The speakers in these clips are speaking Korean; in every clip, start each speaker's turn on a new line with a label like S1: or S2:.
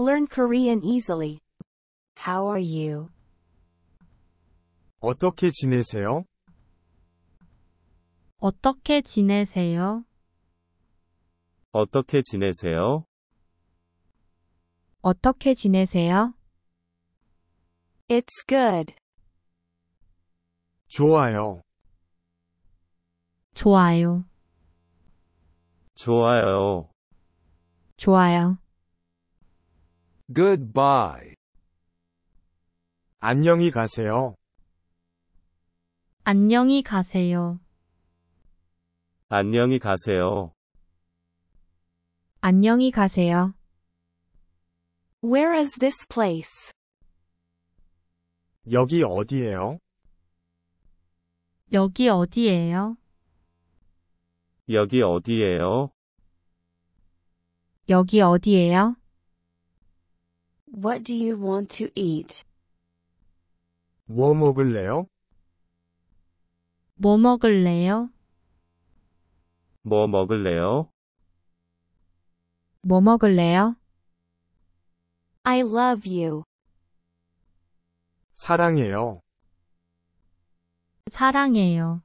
S1: Learn Korean easily. How are you?
S2: 어떻게 지내세요?
S1: 어떻게 지내세요?
S2: 어떻게 지내세요?
S1: 어떻게 지내세요? It's good.
S2: 좋아요.
S1: 좋아요.
S2: 좋아요.
S1: 좋아요.
S2: Goodbye. 안녕히 가세요.
S1: 안녕히 가세요.
S2: 안녕히 가세요.
S1: 안녕히 가세요. Where is this place?
S2: 여기 어디예요?
S1: 여기 어디예요?
S2: 여기 어디예요?
S3: 여기 어디예요? What do you want to eat?
S2: 뭐 먹을래요?
S3: 뭐 먹을래요?
S2: 뭐 먹을래요?
S1: 뭐
S4: 먹을래요? I love you.
S2: 사랑해요.
S4: 사랑해요.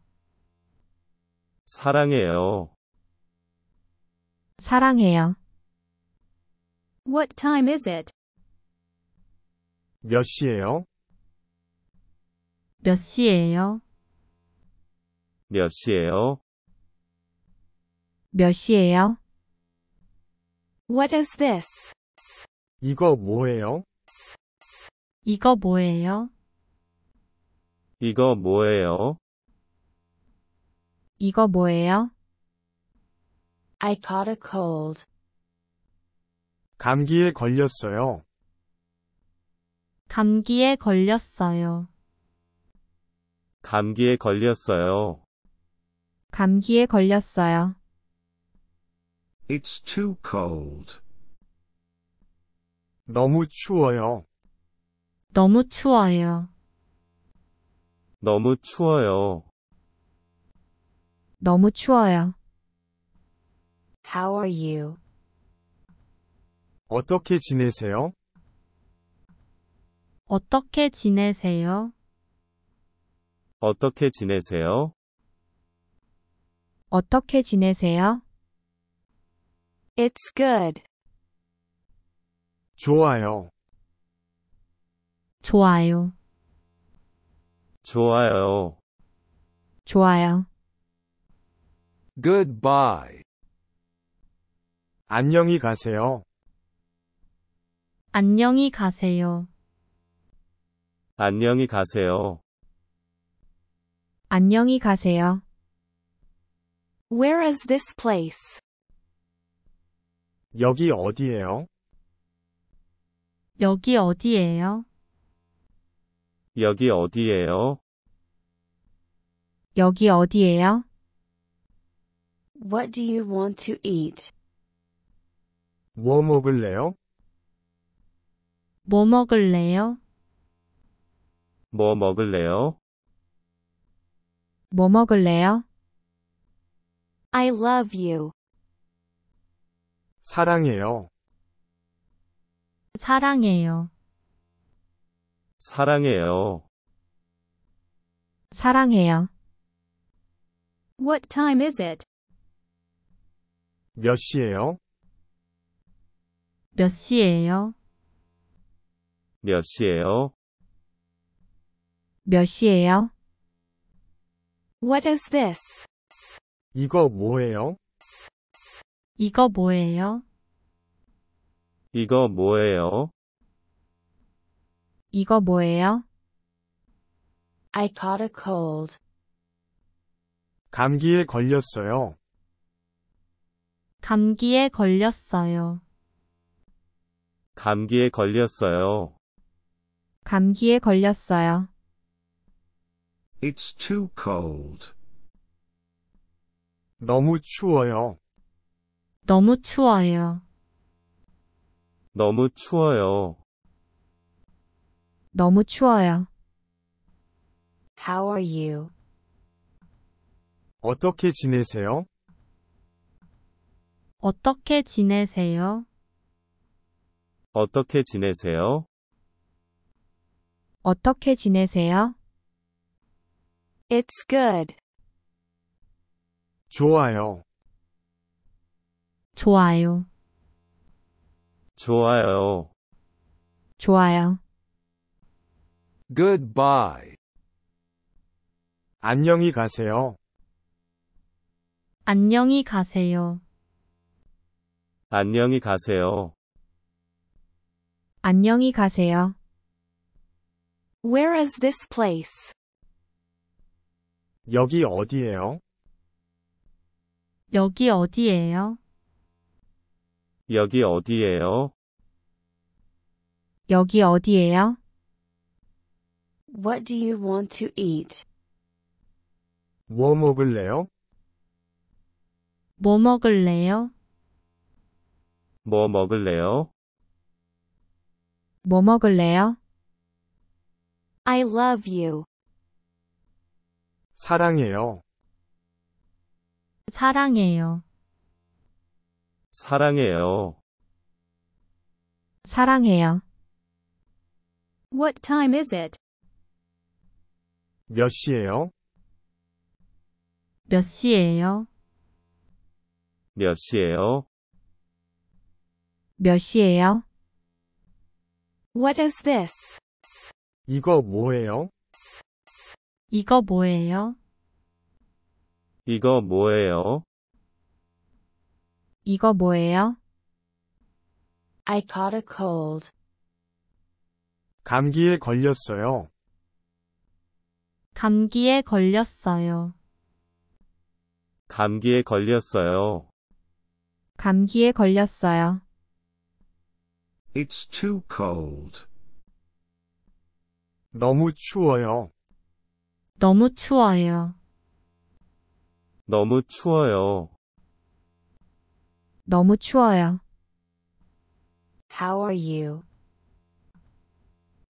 S2: 사랑해요.
S5: 사랑해요. What time is it?
S2: 몇 시예요?
S1: 몇 시예요?
S2: 몇 시예요?
S1: 몇 시예요? What is this?
S2: 이거 뭐예요?
S1: 이거 뭐예요?
S2: 이거 뭐예요?
S1: 이거 뭐예요? I caught a cold.
S2: 감기에 걸렸어요.
S1: 감기에 걸렸어요.
S2: 감기에 걸렸어요.
S1: 감기에 걸렸어요.
S2: It's too cold. 너무 추워요.
S1: 너무 추워요.
S2: 너무 추워요.
S1: 너무 추워요. How are you?
S2: 어떻게 지내세요?
S1: 어떻게 지내세요?
S2: 어떻게 지내세요?
S1: 어떻게 지내세요? It's good.
S6: 좋아요.
S1: 좋아요.
S6: 좋아요.
S1: 좋아요.
S6: Goodbye.
S2: 안녕히 가세요.
S1: 안녕히 가세요.
S2: 안녕히 가세요.
S1: 안녕히 가세요. Where is this place?
S2: 여기 어디예요?
S1: 여기 어디예요?
S2: 여기 어디예요?
S1: 여기 어디예요?
S7: What
S3: do you want to eat?
S2: 뭐 먹을래요?
S3: 뭐 먹을래요?
S2: 뭐 먹을래요?
S1: 뭐 먹을래요? I love
S4: you.
S2: 사랑해요.
S4: 사랑해요.
S2: 사랑해요.
S5: 사랑해요. What time is it?
S2: 몇 시예요?
S5: 몇 시예요?
S2: 몇 시예요?
S1: 몇 시예요? What is this?
S2: 이거 뭐예요?
S1: 이거 뭐예요?
S2: 이거 뭐예요?
S1: 이거 뭐예요? I caught a cold.
S2: 감기에 걸렸어요.
S1: 감기에 걸렸어요.
S2: 감기에 걸렸어요.
S1: 감기에 걸렸어요.
S8: It's too cold. 너무 추워요.
S1: 너무 추워요.
S2: 너무 추워요.
S1: 너무 추워요. How are you?
S2: 어떻게 지내세요?
S1: 어떻게 지내세요?
S2: 어떻게 지내세요?
S1: 어떻게 지내세요? It's good.
S2: 좋아요.
S1: 좋아요.
S6: 좋아요.
S1: 좋아요.
S6: Goodbye.
S2: 안녕히 가세요.
S1: 안녕히 가세요.
S2: 안녕히 가세요.
S1: 안녕히 가세요. Where is this place?
S2: 여기 어디예요?
S1: 여기 어디예요?
S2: 여기 어디예요?
S1: 여기 어디예요?
S7: What do you want to
S3: eat?
S2: 뭐 먹을래요?
S3: 뭐 먹을래요?
S2: 뭐 먹을래요? 뭐
S4: 먹을래요? I love you.
S2: 사랑해요.
S4: 사랑해요.
S2: 사랑해요.
S5: 사랑해요. What time is it?
S2: 몇 시예요?
S5: 몇 시예요?
S2: 몇 시예요?
S1: 몇 시예요? What is this?
S2: 이거 뭐예요?
S1: 이거 뭐예요?
S2: 이거 뭐예요?
S1: 이거 뭐예요? I caught a cold.
S2: 감기에 걸렸어요.
S1: 감기에 걸렸어요.
S2: 감기에 걸렸어요.
S1: 감기에 걸렸어요.
S2: It's
S8: too cold. 너무 추워요.
S1: 너무 추워요.
S2: 너무 추워요.
S1: 너무 추워요. How are you?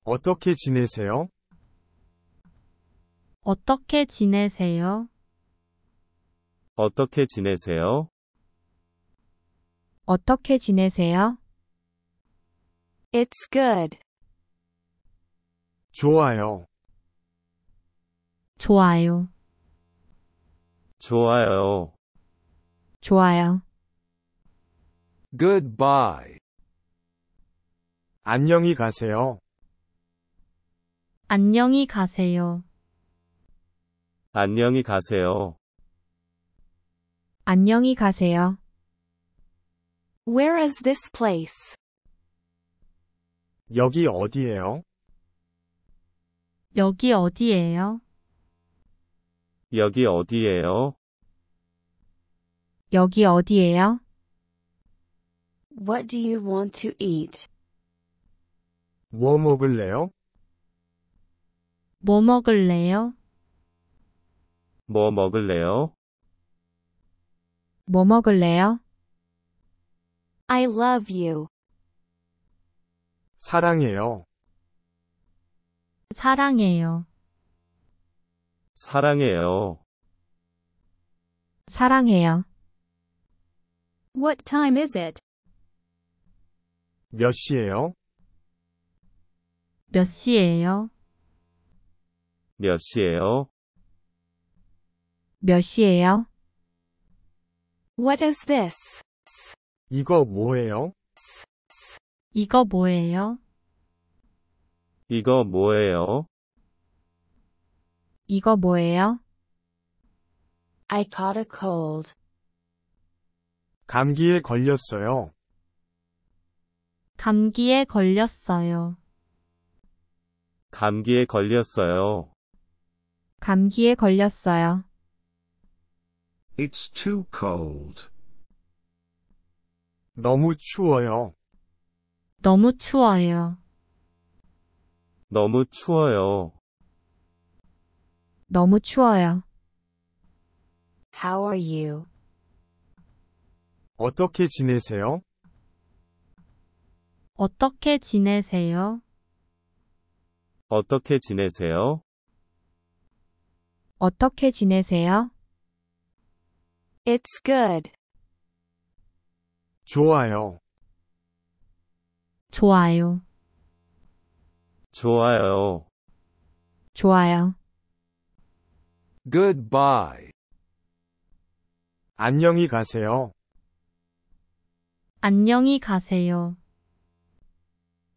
S2: 어떻게 지내세요?
S1: 어떻게 지내세요?
S2: 어떻게 지내세요?
S1: 어떻게 지내세요? It's good.
S2: 좋아요.
S1: 좋아요.
S6: 좋아요.
S1: 좋아요.
S6: Goodbye.
S2: 안녕히 가세요.
S1: 안녕히 가세요.
S2: 안녕히 가세요.
S1: 안녕히 가세요. Where is this place?
S2: 여기 어디예요?
S1: 여기 어디예요?
S2: 여기 어디예요?
S1: 여기 어디예요?
S7: What do you want to eat?
S2: 뭐 먹을래요?
S1: 뭐 먹을래요?
S2: 뭐 먹을래요?
S4: 뭐 먹을래요? I love you.
S2: 사랑해요.
S4: 사랑해요.
S2: 사랑해요.
S1: 사랑해요.
S5: What time is it?
S2: 몇 시예요?
S5: 몇 시예요?
S2: 몇 시예요?
S1: 몇 시예요? What is this?
S2: 이거 뭐예요?
S1: 이거 뭐예요?
S2: 이거 뭐예요?
S1: 이거 뭐예요? I caught a cold.
S2: 감기에 걸렸어요.
S1: 감기에 걸렸어요.
S2: 감기에 걸렸어요.
S1: 감기에 걸렸어요.
S2: It's too cold. 너무 추워요.
S1: 너무 추워요.
S2: 너무 추워요.
S1: 너무 추워요.
S4: How are you?
S2: 어떻게 지내세요?
S1: 어떻게 지내세요?
S2: 어떻게 지내세요?
S1: 어떻게 지내세요? It's good.
S2: 좋아요.
S1: 좋아요.
S2: 좋아요.
S1: 좋아요.
S2: Goodbye. 안녕히 가세요.
S1: 안녕히 가세요.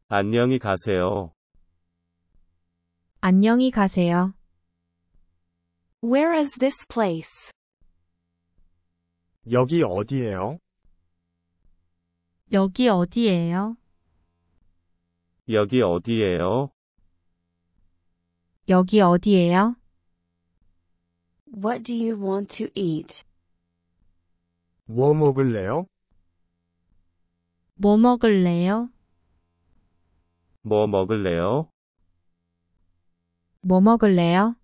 S2: 안녕히 가세요.
S1: 안녕히 가세요. Where is this place?
S2: 여기 어디예요?
S1: 여기 어디예요?
S2: 여기 어디예요?
S1: 여기 어디예요?
S3: What do you want to eat?
S2: 뭐 먹을래요?
S3: 뭐 먹을래요?
S2: 뭐 먹을래요?
S1: 뭐
S4: 먹을래요?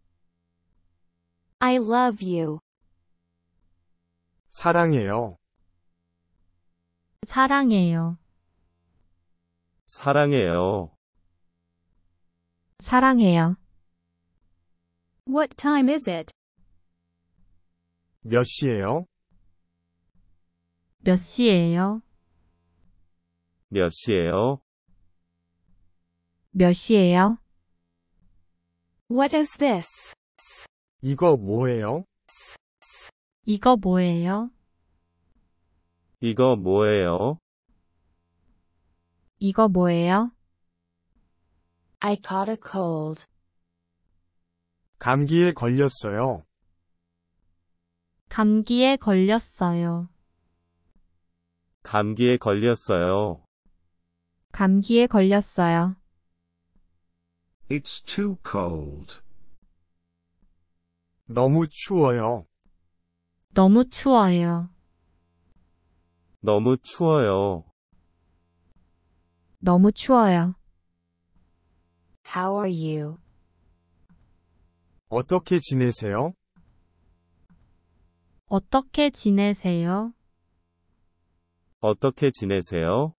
S4: I love you.
S2: 사랑해요.
S4: 사랑해요.
S2: 사랑해요.
S1: 사랑해요.
S5: What time is it?
S2: 몇 시에요?
S5: 몇 시에요?
S2: 몇 시에요?
S1: 몇 시에요? What is this?
S2: 이거 뭐예요?
S1: 이거 뭐예요?
S2: 이거 뭐예요?
S1: 이거 뭐예요? I caught a cold.
S2: 감기에 걸렸어요.
S1: 감기에 걸렸어요.
S2: 감기에 걸렸어요.
S1: 감기에 걸렸어요.
S2: It's too cold. 너무 추워요.
S1: 너무 추워요.
S2: 너무 추워요.
S1: 너무 추워요. How are you?
S2: 어떻게 지내세요?
S1: 어떻게 지내세요?
S2: 어떻게 지내세요?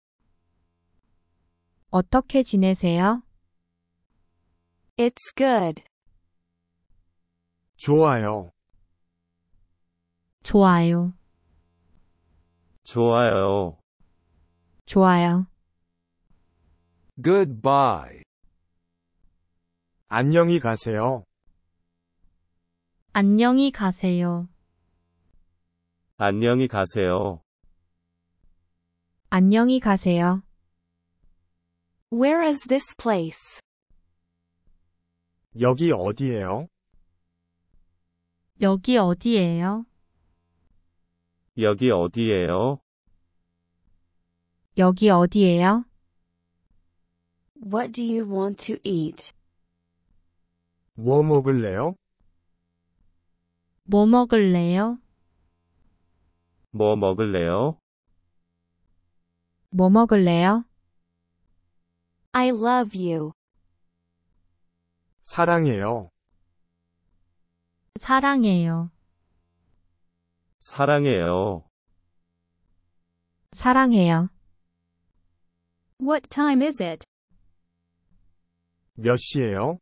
S1: 어떻게 지내세요? It's good.
S2: 좋아요.
S1: 좋아요.
S2: 좋아요.
S1: 좋아요.
S2: Goodbye. 안녕히 가세요.
S1: 안녕히 가세요.
S2: 안녕히 가세요.
S1: 안녕히 가세요. Where is this place?
S2: 여기 어디예요?
S1: 여기 어디예요?
S2: 여기 어디예요?
S1: 여기 어디예요?
S3: What do you want to eat?
S2: 뭐 먹을래요?
S3: 뭐 먹을래요?
S2: 뭐 먹을래요?
S1: 뭐
S4: 먹을래요? I love you.
S2: 사랑해요.
S4: 사랑해요.
S2: 사랑해요.
S5: 사랑해요. What time is it?
S2: 몇 시예요?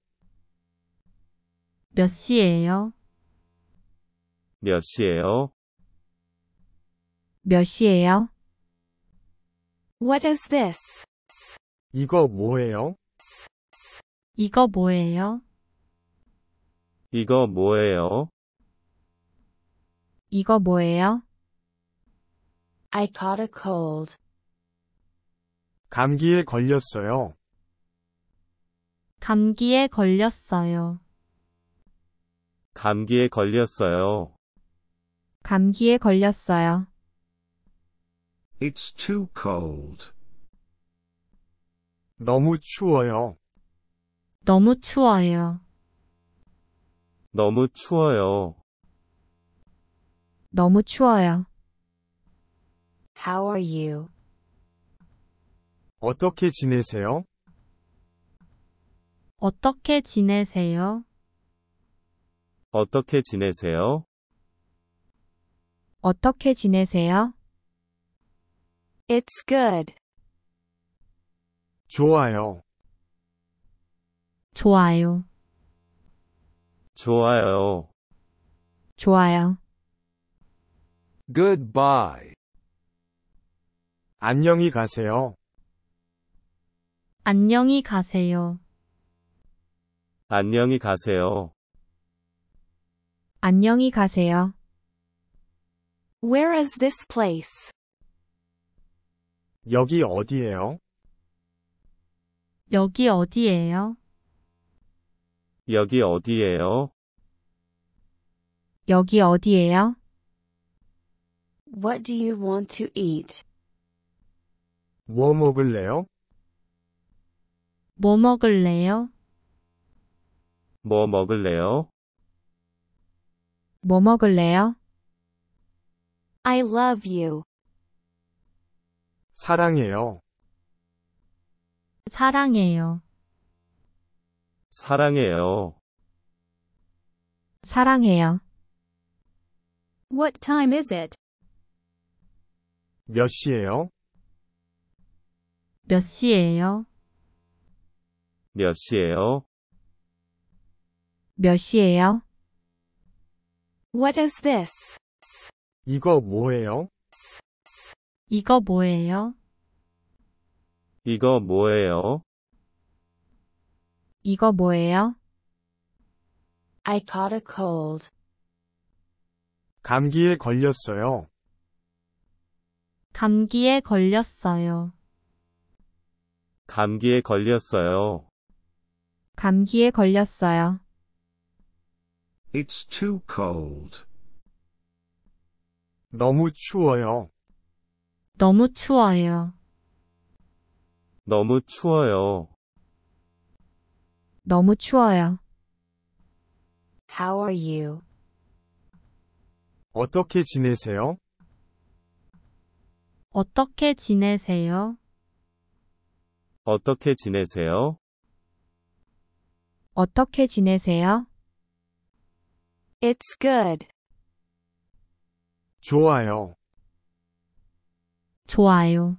S5: 몇
S1: 시예요?
S2: 몇 시예요?
S1: 몇 시예요? What is this?
S2: 이거 뭐예요?
S1: 이거 뭐예요?
S2: 이거 뭐예요?
S1: 이거 뭐예요? I caught a cold.
S2: 감기에 걸렸어요.
S1: 감기에 걸렸어요.
S2: 감기에 걸렸어요.
S1: 감기에 걸렸어요.
S2: It's too cold. 너무 추워요.
S1: 너무 추워요.
S2: 너무 추워요.
S1: 너무 추워요. How are you?
S2: 어떻게 지내세요?
S1: 어떻게 지내세요?
S2: 어떻게 지내세요?
S1: 어떻게 지내세요? It's good.
S2: 좋아요.
S1: 좋아요.
S6: 좋아요.
S1: 좋아요.
S6: Goodbye.
S2: 안녕히 가세요.
S1: 안녕히 가세요.
S2: 안녕히 가세요.
S1: 안녕히 가세요. Where is this place?
S2: 여기 어디예요?
S1: 여기 어디예요?
S2: 여기 어디예요?
S1: 여기 어디예요?
S7: What do you
S3: want to eat?
S2: 뭐 먹을래요?
S3: 뭐 먹을래요?
S2: 뭐 먹을래요?
S4: 뭐 먹을래요? I love you.
S2: 사랑해요.
S5: 사랑해요.
S2: 사랑해요.
S5: 사랑해요. What time is it?
S2: 몇 시예요?
S5: 몇 시예요?
S2: 몇 시예요?
S1: 몇 시예요? What is this?
S2: 이거 뭐예요?
S1: 이거 뭐예요?
S2: 이거 뭐예요?
S1: 이거 뭐예요? I caught a cold.
S2: 감기에 걸렸어요.
S1: 감기에 걸렸어요.
S2: 감기에 걸렸어요.
S1: 감기에 걸렸어요.
S8: It's too cold. 너무 추워요.
S1: 너무 추워요.
S2: 너무 추워요.
S1: 너무 추워요. How are you?
S2: 어떻게 지내세요?
S1: 어떻게 지내세요?
S2: 어떻게 지내세요?
S1: 어떻게 지내세요? It's good.
S2: 좋아요.
S1: 좋아요.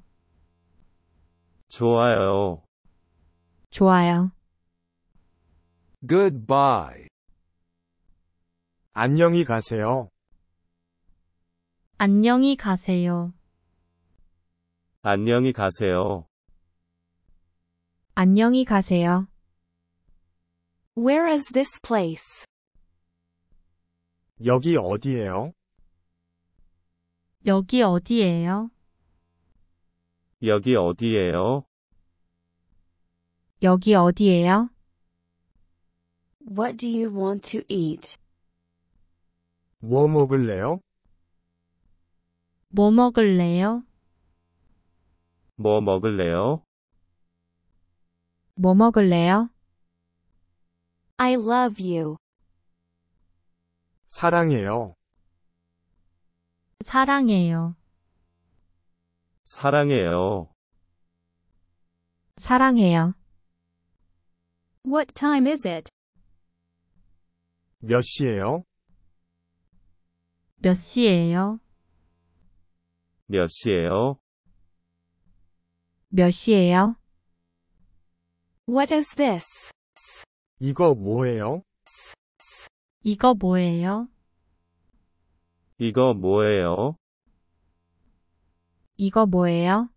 S6: 좋아요.
S1: 좋아요.
S6: Goodbye.
S2: 안녕히 가세요.
S1: 안녕히 가세요.
S2: 안녕히 가세요.
S1: 안녕히 가세요. Where is this place?
S2: 여기 어디예요?
S1: 여기 어디예요?
S2: 여기 어디예요?
S1: 여기 어디예요?
S7: What do you want to eat?
S2: 뭐 먹을래요?
S1: 뭐 먹을래요?
S2: 뭐 먹을래요?
S1: 뭐 먹을래요? I love
S4: you.
S2: 사랑해요.
S1: 사랑해요.
S2: 사랑해요.
S1: 사랑해요.
S5: What time is it?
S2: 몇 시예요?
S5: 몇 시예요?
S2: 몇 시예요?
S1: 몇 시예요? What is this?
S2: 이거 뭐예요?
S1: 이거 뭐예요?
S2: 이거 뭐예요?
S1: 이거 뭐예요?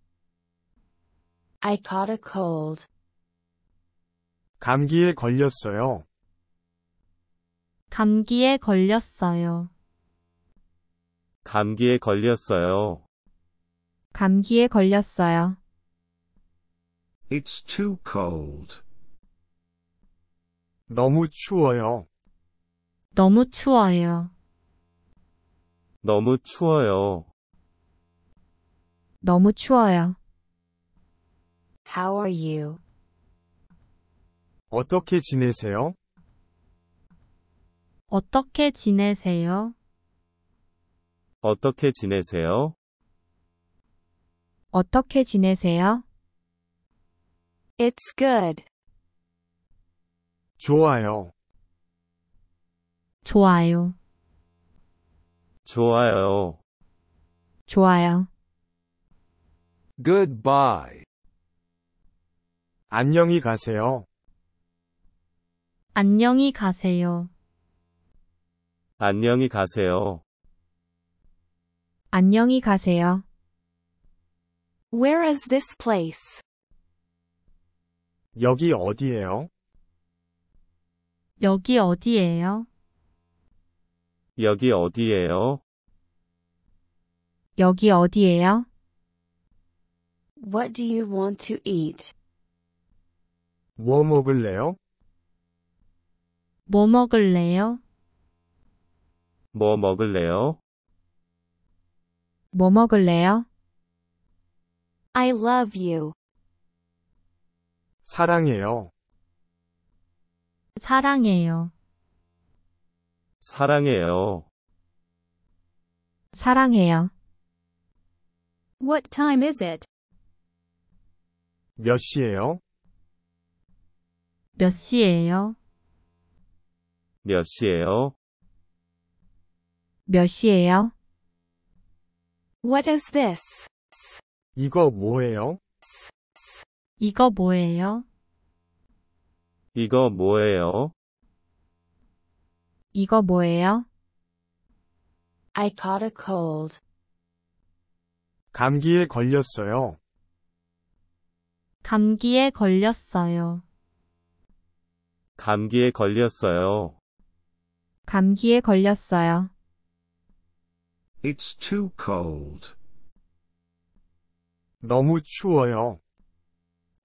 S1: I caught a cold.
S2: 감기에 걸렸어요.
S1: 감기에 걸렸어요.
S2: 감기에 걸렸어요.
S1: 감기에 걸렸어요.
S2: It's too
S8: cold. 너무 추워요.
S1: 너무 추워요.
S2: 너무 추워요.
S1: 너무 추워요. How are you?
S2: 어떻게 지내세요?
S1: 어떻게 지내세요?
S2: 어떻게 지내세요?
S1: 어떻게 지내세요? It's good.
S2: 좋아요.
S1: 좋아요.
S6: 좋아요.
S1: 좋아요.
S6: Goodbye.
S2: 안녕히 가세요.
S1: 안녕히 가세요.
S2: 안녕히 가세요.
S1: 안녕히 가세요. Where is this place?
S2: 여기 어디예요?
S1: 여기 어디예요?
S2: 여기 어디예요?
S1: 여기
S3: 어디예요? What do you want to eat?
S2: 뭐 먹을래요?
S3: 뭐 먹을래요?
S2: 뭐 먹을래요?
S4: 뭐 먹을래요? I love you.
S2: 사랑해요.
S4: 사랑해요.
S2: 사랑해요.
S1: 사랑해요.
S5: What time is it?
S2: 몇 시에요?
S5: 몇 시에요?
S2: 몇 시에요?
S1: 몇 시에요? What is this?
S2: 이거 뭐예요?
S1: 이거 뭐예요?
S2: 이거 뭐예요?
S1: 이거 뭐예요? I caught a cold.
S2: 감기에 걸렸어요.
S1: 감기에 걸렸어요.
S2: 감기에 걸렸어요.
S1: 감기에 걸렸어요.
S2: It's too cold. 너무 추워요.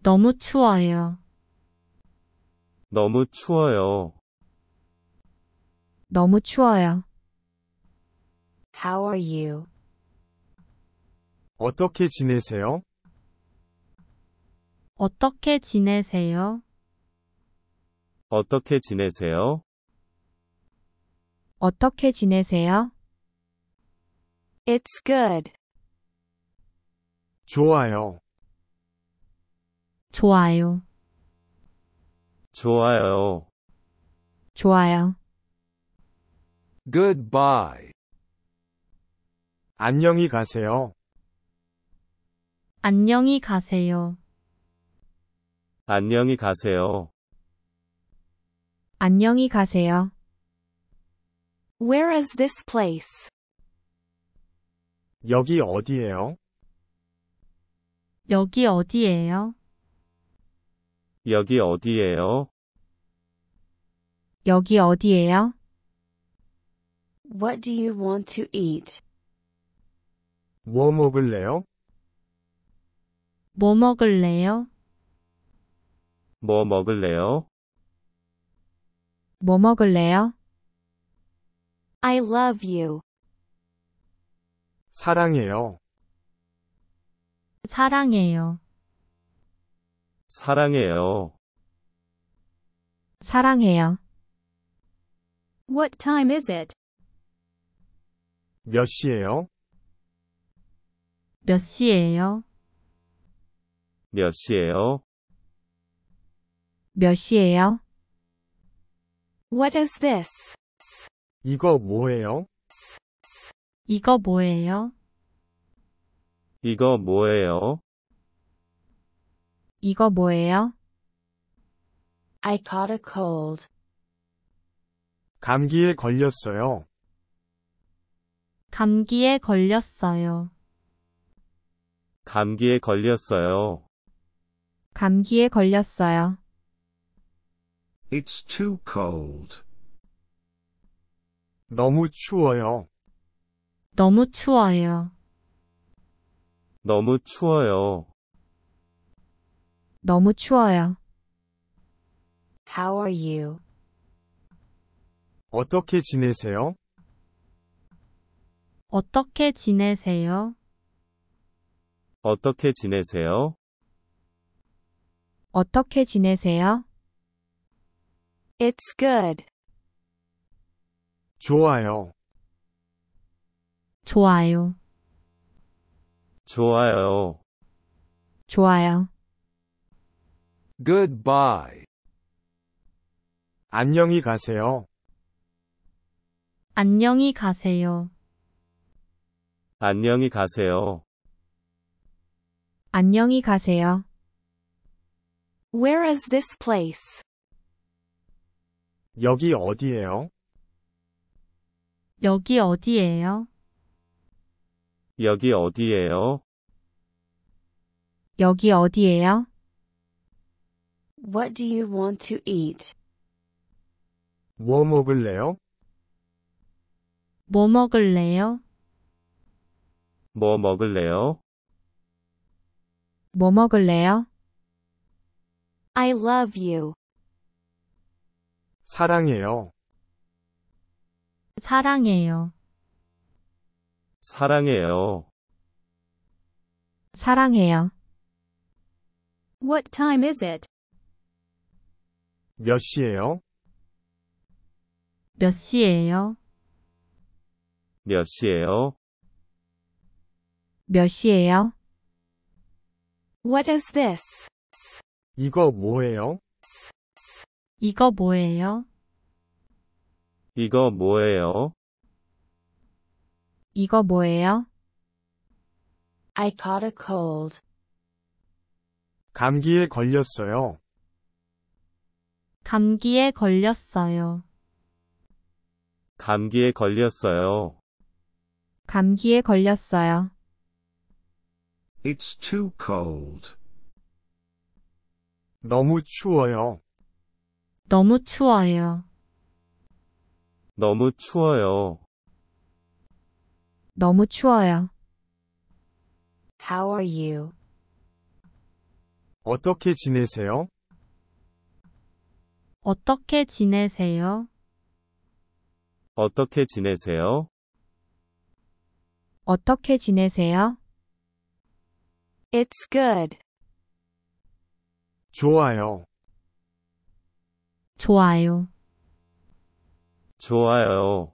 S1: 너무 추워요.
S2: 너무 추워요.
S1: 너무 추워요. How are you?
S2: 어떻게 지내세요?
S1: 어떻게 지내세요?
S2: 어떻게 지내세요?
S1: 어떻게 지내세요? It's good.
S2: 좋아요.
S1: 좋아요.
S2: 좋아요.
S1: 좋아요.
S2: Goodbye. 안녕히 가세요.
S1: 안녕히 가세요.
S2: 안녕히 가세요.
S1: 안녕히 가세요. Where is this place?
S2: 여기 어디예요?
S1: 여기 어디예요?
S2: 여기 어디예요?
S3: 여기 어디예요? What do you want to eat?
S2: 뭐 먹을래요?
S3: 뭐 먹을래요?
S2: 뭐 먹을래요?
S1: 뭐
S4: 먹을래요? I love you.
S2: 사랑해요.
S4: 사랑해요.
S2: 사랑해요.
S5: 사랑해요. What time is it?
S2: 몇 시예요?
S5: 몇 시예요?
S2: 몇 시예요?
S1: 몇 시예요? What is this?
S2: 이거 뭐예요?
S1: 이거 뭐예요?
S2: 이거 뭐예요?
S1: 이거 뭐예요? I caught a cold.
S2: 감기에 걸렸어요.
S1: 감기에 걸렸어요.
S2: 감기에 걸렸어요.
S1: 감기에 걸렸어요.
S2: It's too cold. 너무 추워요.
S1: 너무 추워요.
S2: 너무 추워요.
S1: 너무 추워요. How are you?
S2: 어떻게 지내세요?
S1: 어떻게 지내세요?
S2: 어떻게 지내세요?
S1: 어떻게 지내세요? It's good.
S6: 좋아요.
S1: 좋아요.
S6: 좋아요.
S1: 좋아요.
S2: Goodbye. 안녕히 가세요.
S1: 안녕히 가세요.
S2: 안녕히 가세요.
S1: 안녕히 가세요. Where is this place?
S2: 여기 어디예요?
S1: 여기 어디예요?
S2: 여기 어디예요?
S1: 여기 어디예요?
S3: What do you want to eat?
S2: 뭐 먹을래요?
S3: 뭐 먹을래요?
S2: 뭐 먹을래요?
S1: 뭐
S4: 먹을래요? I love you.
S2: 사랑해요.
S4: 사랑해요.
S2: 사랑해요.
S5: 사랑해요. What time is it?
S2: 몇 시예요?
S5: 몇 시예요?
S2: 몇 시예요?
S1: 몇 시예요? What is this?
S2: 이거 뭐예요?
S1: 이거 뭐예요?
S2: 이거 뭐예요?
S1: 이거 뭐예요? I caught a cold.
S2: 감기에 걸렸어요.
S1: 감기에 걸렸어요.
S2: 감기에 걸렸어요.
S1: 감기에 걸렸어요.
S2: It's too cold. 너무 추워요.
S1: 너무 추워요.
S2: 너무 추워요.
S1: 너무 추워요. How are you?
S2: 어떻게 지내세요?
S1: 어떻게 지내세요?
S2: 어떻게 지내세요?
S1: 어떻게 지내세요? It's good.
S2: 좋아요.
S1: 좋아요.
S6: 좋아요.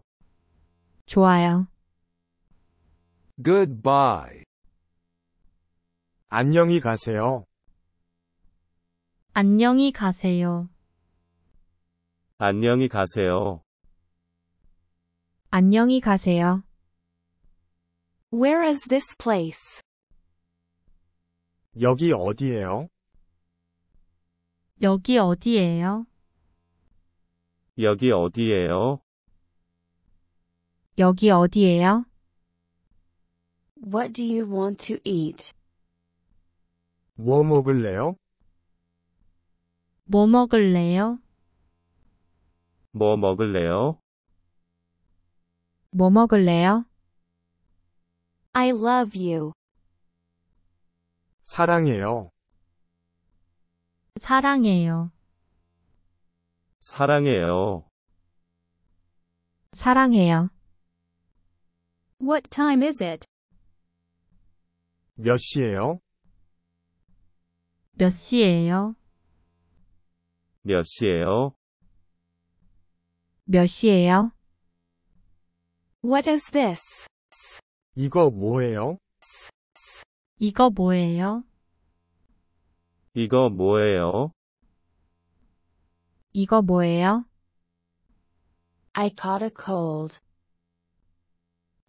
S1: 좋아요.
S6: Goodbye.
S2: 안녕히 가세요.
S1: 안녕히 가세요.
S2: 안녕히 가세요.
S1: 안녕히 가세요. Where is this place?
S2: 여기 어디예요?
S1: 여기 어디예요?
S2: 여기 어디예요?
S1: 여기 어디예요?
S7: What do you want
S3: to eat?
S2: 뭐 먹을래요?
S3: 뭐 먹을래요?
S2: 뭐 먹을래요?
S4: 뭐 먹을래요? I love you.
S2: 사랑해요.
S4: 사랑해요.
S2: 사랑해요.
S5: 사랑해요. What time is it?
S2: 몇 시예요?
S5: 몇 시예요?
S2: 몇 시예요?
S1: 몇 시예요? What is this?
S2: 이거 뭐예요?
S1: 이거 뭐예요?
S2: 이거 뭐예요?
S1: 이거 뭐예요? I caught a cold.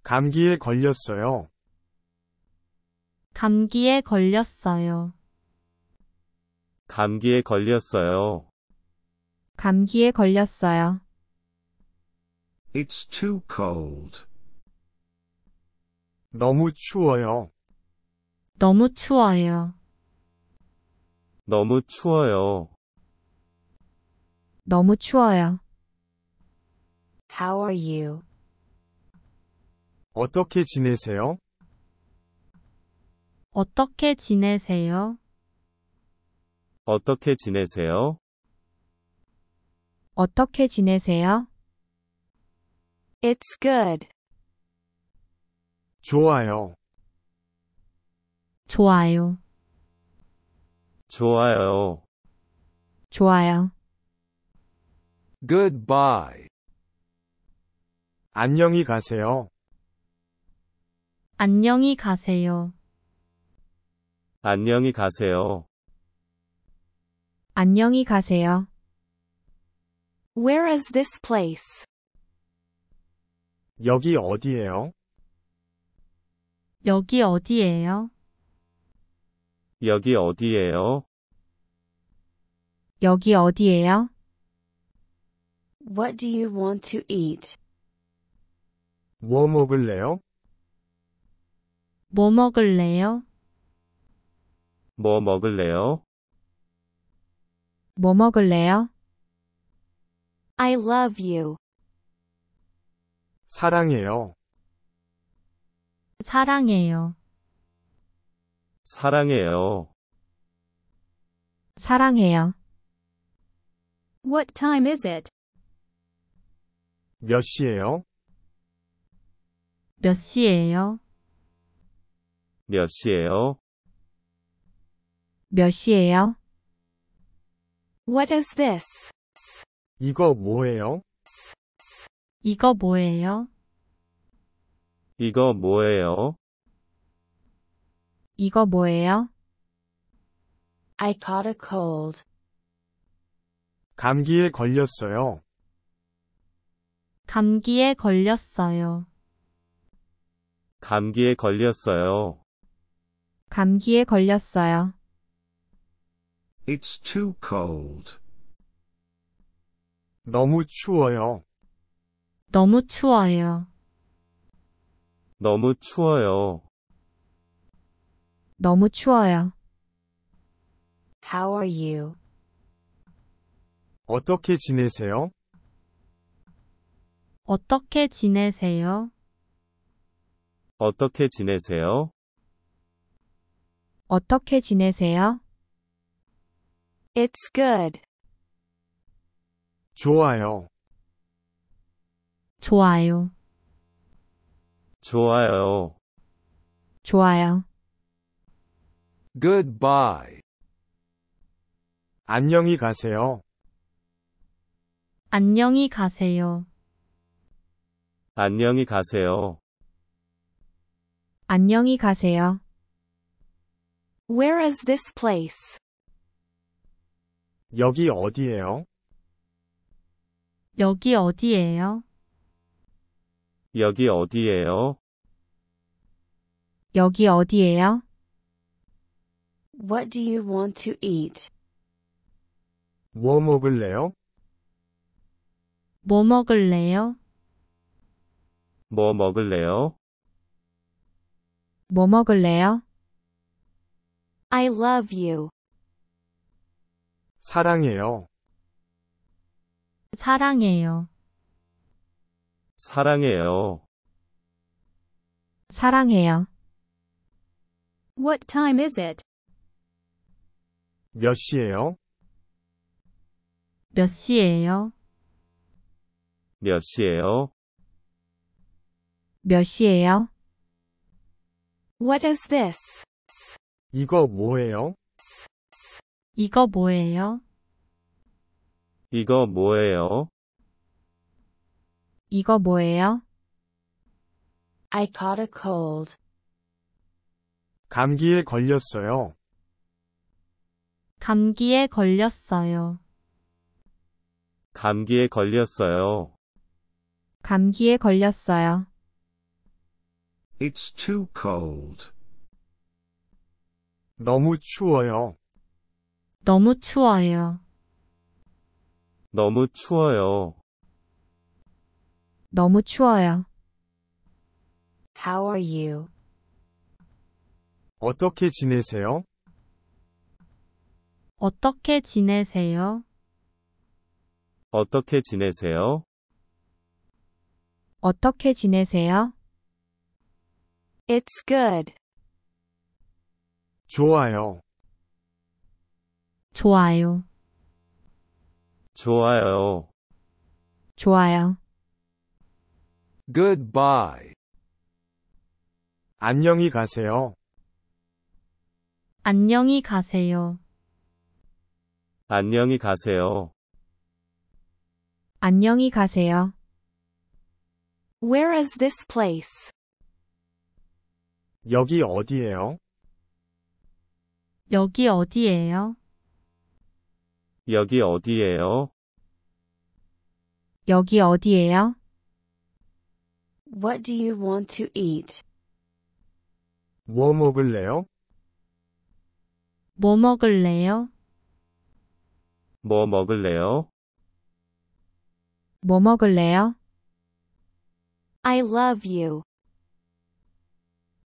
S2: 감기에 걸렸어요.
S1: 감기에 걸렸어요.
S2: 감기에 걸렸어요.
S1: 감기에 걸렸어요.
S8: It's too cold. 너무 추워요.
S1: 너무 추워요.
S2: 너무 추워요.
S1: 너무 추워요. How are you?
S2: 어떻게 지내세요?
S1: 어떻게 지내세요?
S2: 어떻게 지내세요?
S1: 어떻게 지내세요? It's good.
S2: 좋아요.
S1: 좋아요.
S6: 좋아요.
S1: 좋아요.
S6: Goodbye.
S2: 안녕히 가세요.
S1: 안녕히 가세요.
S2: 안녕히 가세요.
S1: 안녕히 가세요. Where is this place?
S2: 여기 어디예요?
S1: 여기 어디예요?
S2: 여기 어디예요?
S1: 여기 어디예요?
S7: What do you want to eat?
S2: 뭐 먹을래요?
S1: 뭐 먹을래요?
S2: 뭐 먹을래요?
S1: 뭐 먹을래요? I love
S4: you.
S2: 사랑해요.
S1: 사랑해요.
S2: 사랑해요.
S1: 사랑해요.
S5: What time is it?
S2: 몇 시에요?
S5: 몇 시에요?
S2: 몇 시에요?
S1: 몇 시에요? What is this?
S2: 이거 뭐예요?
S1: 이거 뭐예요?
S2: 이거 뭐예요?
S1: 이거 뭐예요? I caught a cold.
S2: 감기에 걸렸어요.
S1: 감기에 걸렸어요.
S2: 감기에 걸렸어요.
S1: 감기에 걸렸어요.
S2: It's too cold. 너무 추워요.
S1: 너무 추워요.
S2: 너무 추워요.
S1: 너무 추워요. How are
S4: you?
S2: 어떻게 지내세요?
S1: 어떻게 지내세요?
S2: 어떻게 지내세요?
S1: 어떻게 지내세요? It's good.
S2: 좋아요.
S1: 좋아요.
S6: 좋아요. 좋아요. Goodbye. 안녕히
S2: 가세요.
S1: 안녕히 가세요.
S2: 안녕히 가세요.
S1: 안녕히 가세요. Where is this place?
S2: 여기 어디예요?
S1: 여기 어디예요?
S2: 여기 어디예요?
S1: 여기 어디예요?
S3: What do you want to eat?
S2: 뭐 먹을래요?
S3: 뭐 먹을래요?
S2: 뭐 먹을래요?
S4: 뭐 먹을래요? I love you.
S2: 사랑해요.
S4: 사랑해요.
S2: 사랑해요.
S1: 사랑해요.
S5: What time is it?
S2: 몇 시예요?
S5: 몇 시예요?
S2: 몇 시예요?
S1: 몇 시예요? What is this?
S2: 이거 뭐예요?
S1: 이거 뭐예요?
S2: 이거 뭐예요?
S1: 이거 뭐예요? I caught a cold.
S2: 감기에 걸렸어요.
S1: 감기에 걸렸어요.
S2: 감기에 걸렸어요.
S1: 감기에 걸렸어요.
S2: It's too cold. 너무 추워요.
S1: 너무 추워요.
S2: 너무 추워요.
S1: 너무 추워요. How are you?
S2: 어떻게 지내세요?
S1: 어떻게 지내세요?
S2: 어떻게 지내세요?
S1: 어떻게 지내세요? It's good.
S2: 좋아요.
S1: 좋아요.
S2: 좋아요.
S1: 좋아요.
S2: Goodbye. 안녕히 가세요.
S1: 안녕히 가세요.
S2: 안녕히 가세요.
S1: 안녕히 가세요. Where is this place?
S2: 여기 어디예요?
S1: 여기 어디예요?
S2: 여기 어디예요?
S1: 여기 어디예요?
S3: What do you want to eat?
S2: 뭐 먹을래요?
S3: 뭐 먹을래요?
S2: 뭐 먹을래요?
S1: 뭐
S4: 먹을래요? I love you.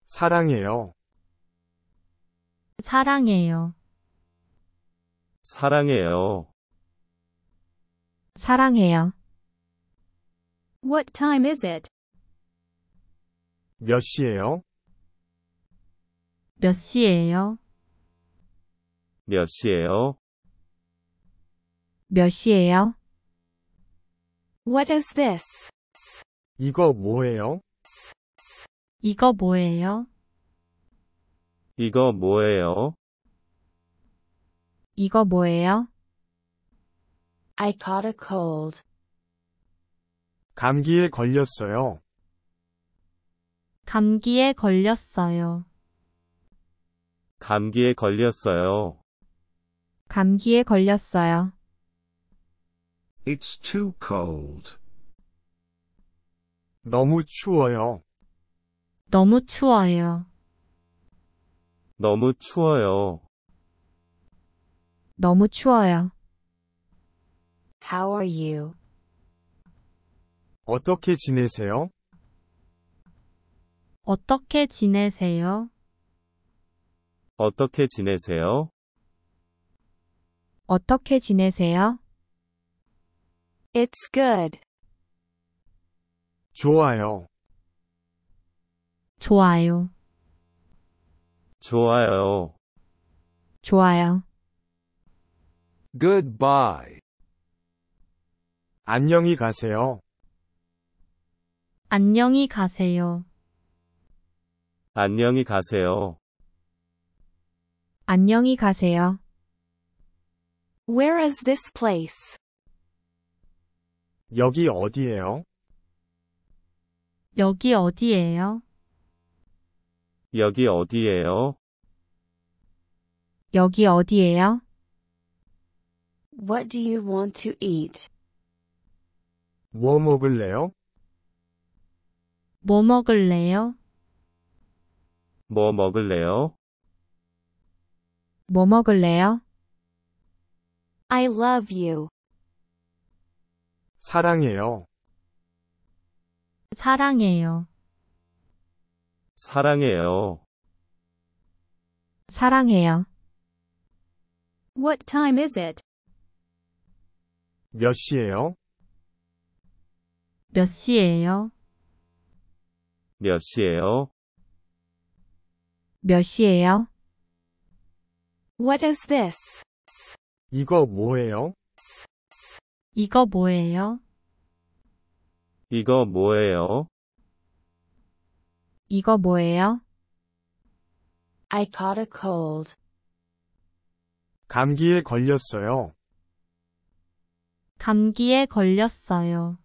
S2: 사랑해요.
S4: 사랑해요.
S2: 사랑해요.
S5: 사랑해요. What time is it?
S2: 몇 시예요?
S1: 몇 시예요?
S2: 몇 시예요?
S1: 몇 시예요? What is this?
S2: 이거 뭐예요?
S1: 이거 뭐예요?
S2: 이거 뭐예요?
S1: 이거 뭐예요? I caught a cold.
S2: 감기에 걸렸어요.
S1: 감기에 걸렸어요.
S2: 감기에 걸렸어요.
S1: 감기에 걸렸어요.
S2: It's too cold. 너무 추워요.
S1: 너무 추워요.
S2: 너무 추워요.
S1: 너무 추워요. How are you?
S2: 어떻게 지내세요?
S1: 어떻게 지내세요?
S2: 어떻게 지내세요?
S1: 어떻게 지내세요? It's good.
S6: 좋아요.
S1: 좋아요.
S6: 좋아요.
S1: 좋아요.
S6: Goodbye.
S2: 안녕히 가세요.
S1: 안녕히 가세요.
S2: 안녕히 가세요.
S1: 안녕히 가세요. Where is this place?
S2: 여기 어디예요?
S1: 여기 어디예요?
S2: 여기 어디예요?
S1: 여기 어디예요?
S7: What
S3: do you want to eat?
S2: 뭐 먹을래요?
S3: 뭐 먹을래요?
S2: 뭐 먹을래요?
S4: 뭐 먹을래요? I love you.
S2: 사랑해요.
S4: 사랑해요.
S2: 사랑해요.
S5: 사랑해요. What time is it?
S2: 몇 시예요?
S5: 몇 시예요?
S2: 몇 시예요?
S1: 몇 시예요? What is this?
S2: 이거 뭐예요?
S1: 이거 뭐예요?
S2: 이거 뭐예요?
S1: 이거 뭐예요? I caught a cold.
S2: 감기에 걸렸어요.
S1: 감기에 걸렸어요.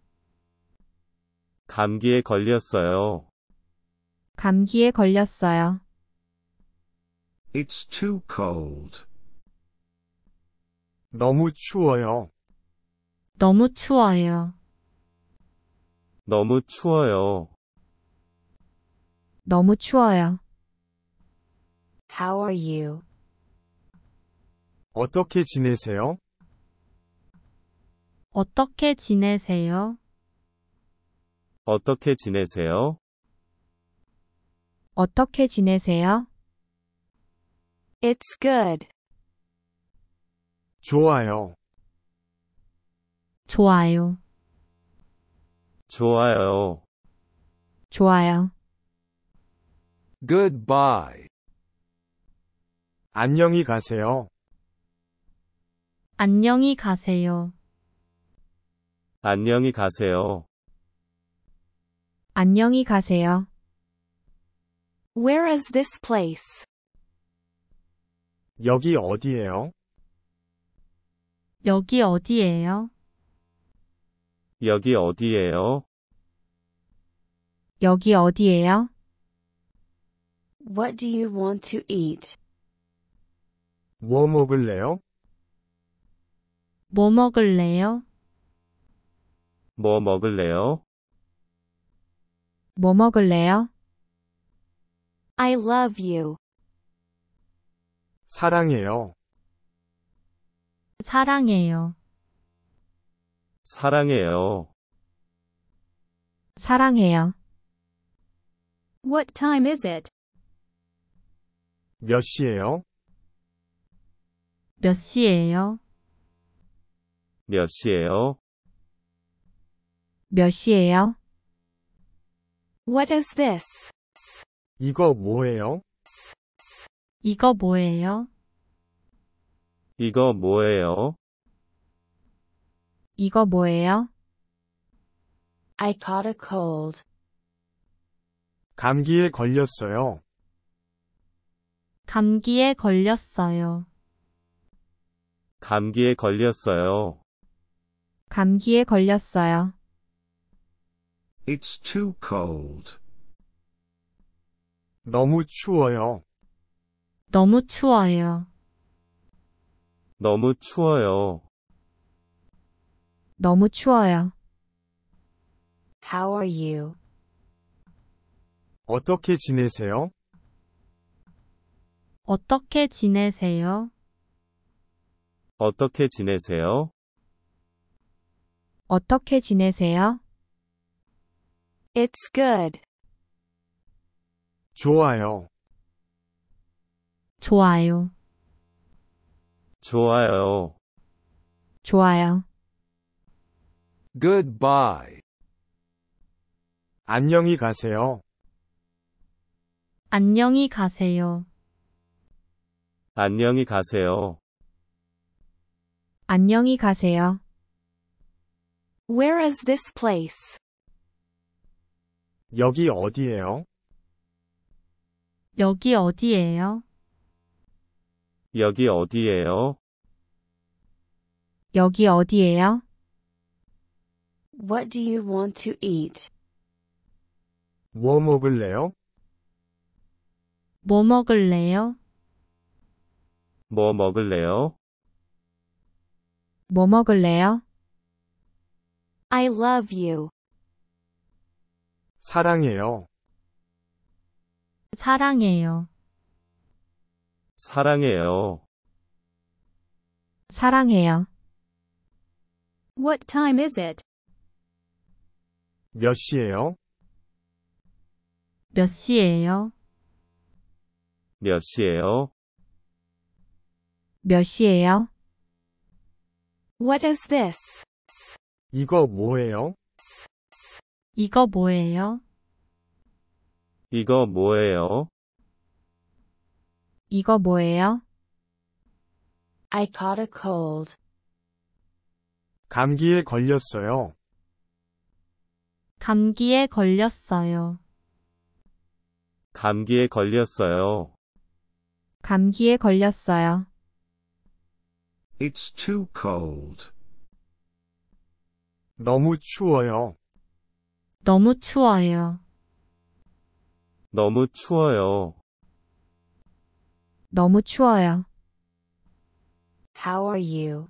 S2: 감기에 걸렸어요.
S1: 감기에 걸렸어요.
S8: It's too cold. 너무 추워요.
S1: 너무 추워요.
S2: 너무 추워요.
S1: 너무 추워요. How are you?
S2: 어떻게 지내세요?
S1: 어떻게 지내세요?
S2: 어떻게 지내세요?
S1: 어떻게 지내세요? It's good.
S2: 좋아요.
S1: 좋아요.
S6: 좋아요.
S1: 좋아요.
S6: Goodbye.
S2: 안녕히 가세요.
S1: 안녕히 가세요.
S2: 안녕히 가세요.
S1: 안녕히 가세요. Where is this place?
S2: 여기 어디예요?
S1: 여기 어디예요?
S2: 여기 어디예요?
S1: 여기 어디예요?
S7: What do you want to
S3: eat?
S2: 뭐 먹을래요?
S3: 뭐 먹을래요?
S2: 뭐 먹을래요? 뭐
S4: 먹을래요? I love you.
S2: 사랑해요.
S4: 사랑해요.
S2: 사랑해요.
S5: 사랑해요. What time is it?
S2: 몇 시예요?
S5: 몇 시예요?
S2: 몇 시예요?
S1: 몇 시예요? What is this?
S2: 이거 뭐예요?
S1: 이거 뭐예요?
S2: 이거 뭐예요?
S1: 이거 뭐예요? I caught a cold.
S2: 감기에 걸렸어요.
S1: 감기에 걸렸어요.
S2: 감기에 걸렸어요.
S1: 감기에 걸렸어요.
S2: It's
S8: too cold. 너무 추워요.
S1: 너무 추워요.
S2: 너무 추워요.
S1: 너무 추워요. How are you?
S2: 어떻게 지내세요?
S1: 어떻게 지내세요?
S2: 어떻게 지내세요?
S1: 어떻게 지내세요? It's good.
S6: 좋아요.
S1: 좋아요.
S6: 좋아요.
S1: 좋아요.
S6: Goodbye.
S2: 안녕히 가세요.
S1: 안녕히 가세요.
S2: 안녕히 가세요.
S1: 안녕히 가세요. Where is this place?
S2: 여기 어디예요?
S1: 여기 어디예요?
S2: 여기 어디예요?
S1: 여기
S3: 어디예요? What do you want to eat?
S2: 뭐 먹을래요?
S3: 뭐 먹을래요?
S2: 뭐 먹을래요?
S1: 뭐
S4: 먹을래요? I love you.
S2: 사랑해요.
S4: 사랑해요.
S2: 사랑해요.
S1: 사랑해요.
S5: What time is it?
S2: 몇 시예요?
S5: 몇 시예요?
S2: 몇 시예요?
S1: 몇 시예요? What is this?
S2: 이거 뭐예요?
S1: 이거 뭐예요?
S2: 이거 뭐예요?
S1: 이거 뭐예요? I caught a cold.
S2: 감기에 걸렸어요.
S1: 감기에 걸렸어요.
S2: 감기에 걸렸어요.
S1: 감기에 걸렸어요.
S2: It's too cold. 너무 추워요.
S1: 너무 추워요.
S2: 너무 추워요.
S1: 너무 추워요. How are
S4: you?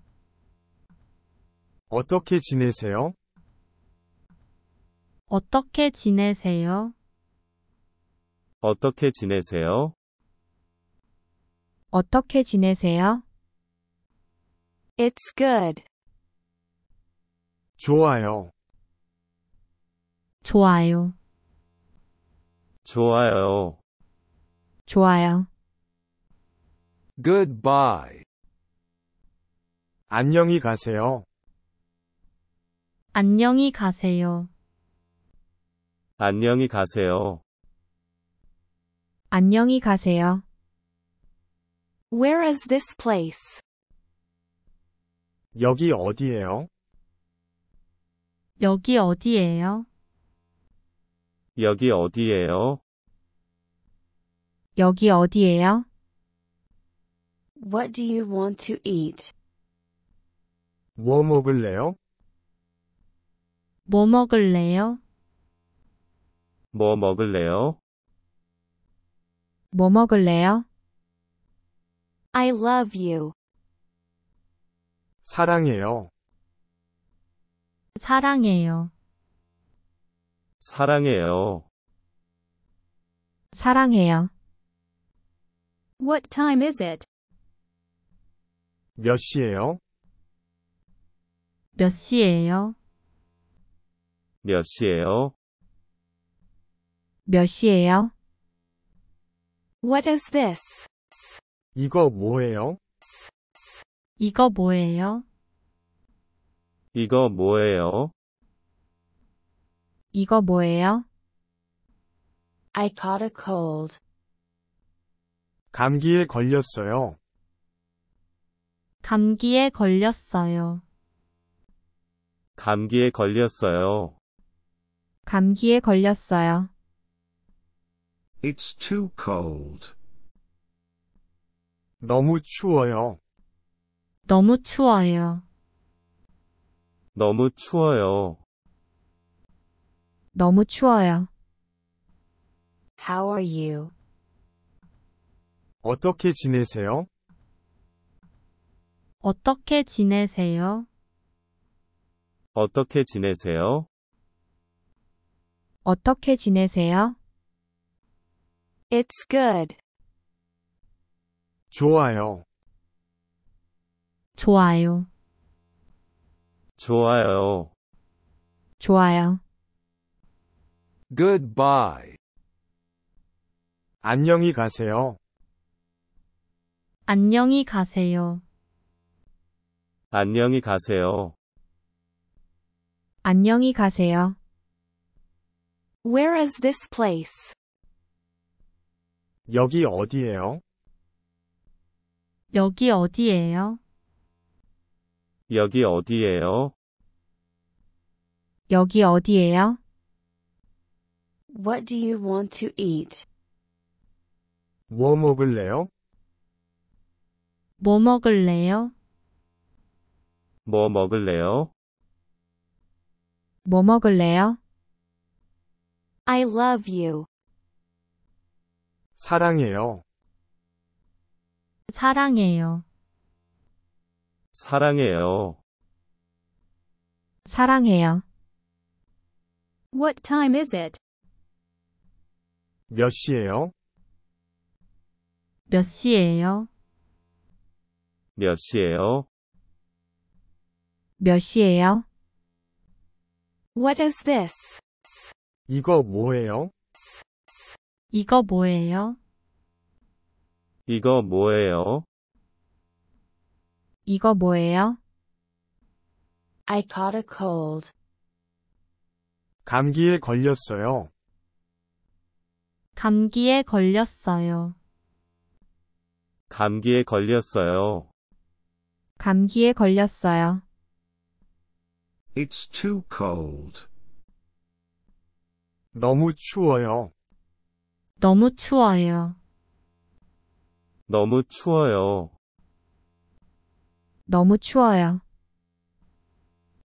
S2: 어떻게 지내세요?
S1: 어떻게 지내세요?
S2: 어떻게 지내세요?
S1: 어떻게 지내세요? It's good.
S2: 좋아요.
S1: 좋아요.
S6: 좋아요.
S1: 좋아요.
S6: Goodbye. 안녕히 가세요.
S1: 안녕히 가세요.
S2: 안녕히 가세요.
S1: 안녕히 가세요. Where is this place?
S2: 여기 어디예요?
S1: 여기 어디예요?
S2: 여기 어디예요?
S3: 여기 어디예요? What do you want to eat?
S2: 뭐 먹을래요?
S3: 뭐 먹을래요?
S2: 뭐 먹을래요?
S5: 뭐
S1: 먹을래요?
S4: I love you.
S2: 사랑해요.
S4: 사랑해요.
S2: 사랑해요.
S1: 사랑해요.
S5: What time is it?
S2: 몇 시예요?
S5: 몇 시예요?
S2: 몇 시예요?
S1: 몇 시예요? What is this?
S2: 이거 뭐예요?
S1: 이거 뭐예요?
S2: 이거 뭐예요?
S1: 이거 뭐예요? I caught a cold.
S2: 감기에 걸렸어요.
S1: 감기에 걸렸어요.
S2: 감기에 걸렸어요.
S1: 감기에 걸렸어요.
S2: It's too cold. 너무 추워요.
S1: 너무 추워요.
S2: 너무 추워요.
S1: 너무 추워요. How are you?
S2: 어떻게 지내세요?
S1: 어떻게 지내세요?
S2: 어떻게 지내세요?
S1: 어떻게 지내세요? It's good.
S2: 좋아요.
S1: 좋아요.
S2: 좋아요.
S1: 좋아요.
S2: Goodbye. 안녕히 가세요.
S1: 안녕히 가세요.
S2: 안녕히 가세요.
S1: 안녕히 가세요. Where is this place?
S2: 여기 어디예요?
S1: 여기 어디예요?
S2: 여기 어디예요?
S1: 여기 어디예요?
S3: What do you want to eat?
S2: 뭐 먹을래요?
S3: 뭐 먹을래요?
S2: 뭐 먹을래요?
S1: 뭐
S4: 먹을래요? I love you.
S2: 사랑해요.
S4: 사랑해요.
S2: 사랑해요.
S5: 사랑해요. What time is it?
S2: 몇 시예요?
S5: 몇
S1: 시예요?
S2: 몇 시예요?
S1: 몇 시예요? What is this?
S2: 이거 뭐예요?
S1: 이거 뭐예요?
S2: 이거 뭐예요?
S1: 이거 뭐예요? I caught a cold.
S2: 감기에 걸렸어요.
S1: 감기에 걸렸어요.
S2: 감기에 걸렸어요.
S1: 감기에 걸렸어요.
S2: It's too cold. 너무 추워요.
S1: 너무 추워요.
S2: 너무 추워요.
S1: 너무 추워요.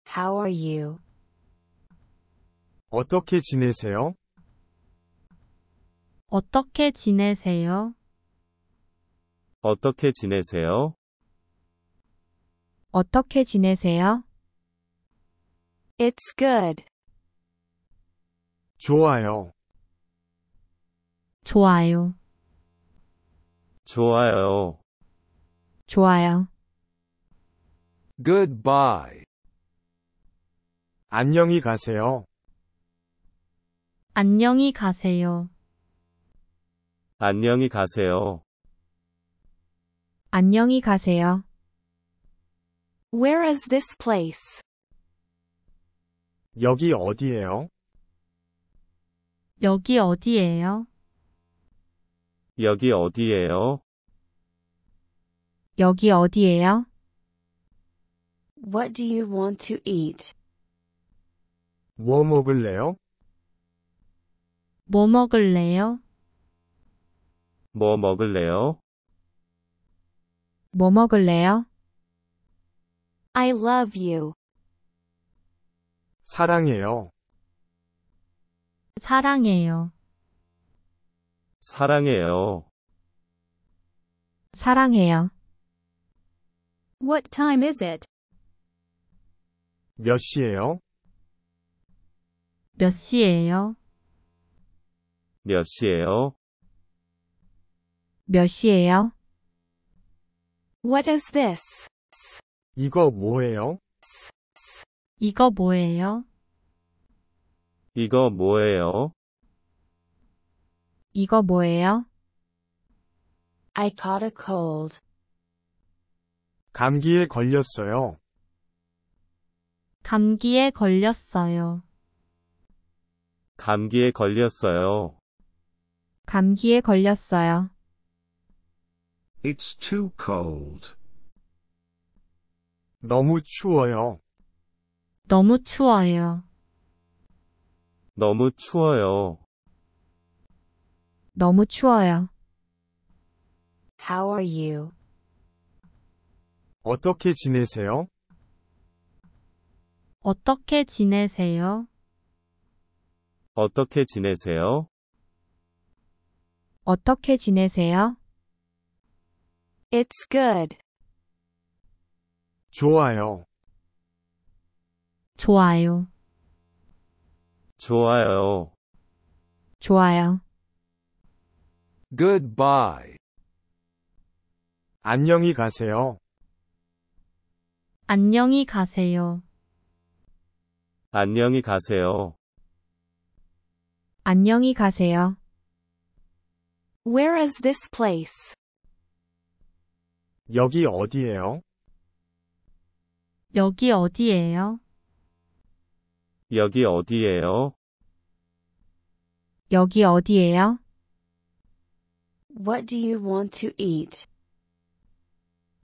S1: How are you?
S2: 어떻게 지내세요?
S1: 어떻게 지내세요?
S2: 어떻게 지내세요?
S1: 어떻게 지내세요? It's good.
S2: 좋아요.
S1: 좋아요.
S6: 좋아요.
S1: 좋아요.
S6: Goodbye.
S2: 안녕히 가세요.
S1: 안녕히 가세요.
S2: 안녕히 가세요.
S1: 안녕히 가세요. Where is this place?
S2: 여기 어디예요?
S1: 여기 어디예요?
S2: 여기 어디예요?
S1: 여기 어디예요?
S7: What do you
S3: want to eat?
S2: 뭐 먹을래요?
S3: 뭐 먹을래요?
S2: 뭐 먹을래요?
S1: 뭐 먹을래요? I love you.
S2: 사랑해요.
S5: 사랑해요.
S2: 사랑해요.
S5: 사랑해요. What time is it?
S2: 몇 시예요?
S5: 몇 시예요?
S2: 몇 시예요?
S5: 몇
S1: 시예요? What is this?
S2: 이거 뭐예요?
S1: 이거 뭐예요?
S2: 이거 뭐예요?
S1: 이거 뭐예요? I caught a cold.
S2: 감기에 걸렸어요.
S1: 감기에 걸렸어요.
S2: 감기에 걸렸어요.
S1: 감기에 걸렸어요.
S8: It's too cold. 너무 추워요.
S1: 너무 추워요.
S2: 너무 추워요.
S1: 너무 추워요. How are you?
S2: 어떻게 지내세요?
S1: 어떻게 지내세요?
S2: 어떻게 지내세요?
S1: 어떻게 지내세요? It's good.
S2: 좋아요.
S1: 좋아요.
S6: 좋아요.
S1: 좋아요.
S6: Goodbye.
S2: 안녕히 가세요.
S1: 안녕히 가세요.
S2: 안녕히 가세요.
S1: 안녕히 가세요. Where is this place?
S2: 여기 어디예요?
S1: 여기 어디예요?
S2: 여기 어디예요?
S1: 여기 어디예요?
S7: What do you want to eat?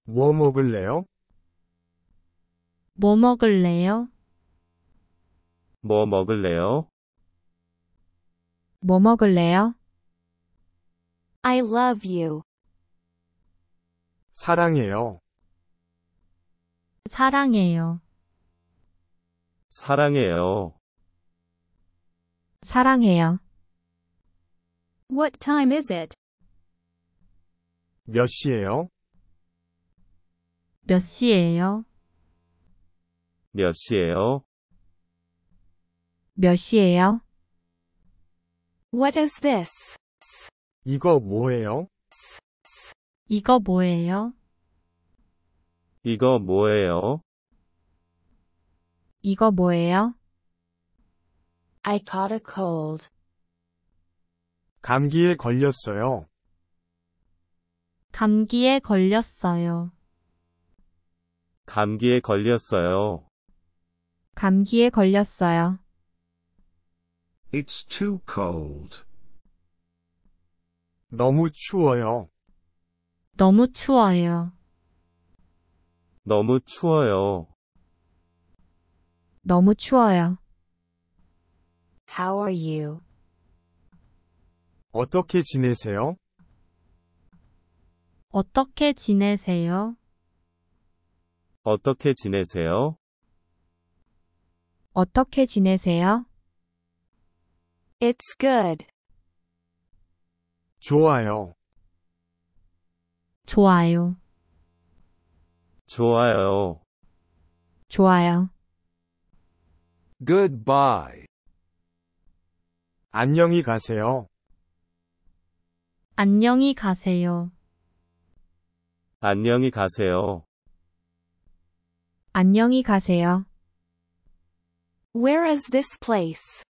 S2: 뭐 먹을래요?
S1: 뭐 먹을래요?
S2: 뭐 먹을래요?
S1: 뭐 먹을래요? I love
S4: you.
S2: 사랑해요.
S1: 사랑해요.
S2: 사랑해요.
S1: 사랑해요.
S5: What time is it?
S2: 몇 시예요?
S5: 몇 시예요?
S2: 몇 시예요?
S1: 몇 시예요? What is this?
S2: 이거 뭐예요?
S1: 이거 뭐예요?
S2: 이거 뭐예요?
S1: 이거 뭐예요? I caught a cold.
S2: 감기에 걸렸어요.
S1: 감기에 걸렸어요.
S2: 감기에 걸렸어요.
S1: 감기에 걸렸어요.
S2: It's too
S8: cold. 너무 추워요.
S1: 너무 추워요.
S2: 너무 추워요.
S1: 너무 추워요. How are you?
S2: 어떻게 지내세요?
S1: 어떻게 지내세요?
S2: 어떻게 지내세요?
S1: 어떻게 지내세요? It's good.
S2: 좋아요.
S1: 좋아요.
S6: 좋아요.
S1: 좋아요.
S6: Goodbye.
S2: 안녕히 가세요.
S1: 안녕히 가세요.
S2: 안녕히 가세요.
S1: 안녕히 가세요. Where is this place?